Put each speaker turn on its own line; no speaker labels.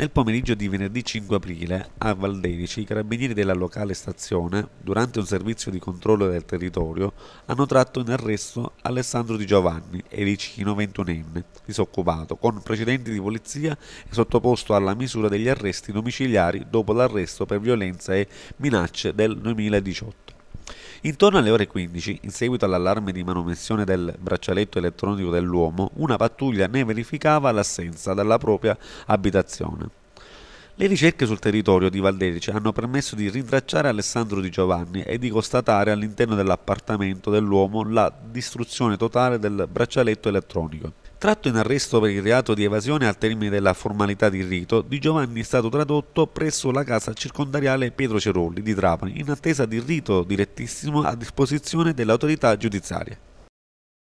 Nel pomeriggio di venerdì 5 aprile, a Valdenici, i carabinieri della locale stazione, durante un servizio di controllo del territorio, hanno tratto in arresto Alessandro Di Giovanni, ericino ventunenne, disoccupato, con precedenti di polizia e sottoposto alla misura degli arresti domiciliari dopo l'arresto per violenza e minacce del 2018. Intorno alle ore 15, in seguito all'allarme di manomissione del braccialetto elettronico dell'uomo, una pattuglia ne verificava l'assenza dalla propria abitazione. Le ricerche sul territorio di Valdelice hanno permesso di rintracciare Alessandro Di Giovanni e di constatare all'interno dell'appartamento dell'uomo la distruzione totale del braccialetto elettronico. Tratto in arresto per il reato di evasione al termine della formalità di rito, Di Giovanni è stato tradotto presso la casa circondariale Pietro Cerulli di Trapani in attesa di rito direttissimo a disposizione dell'autorità giudiziaria.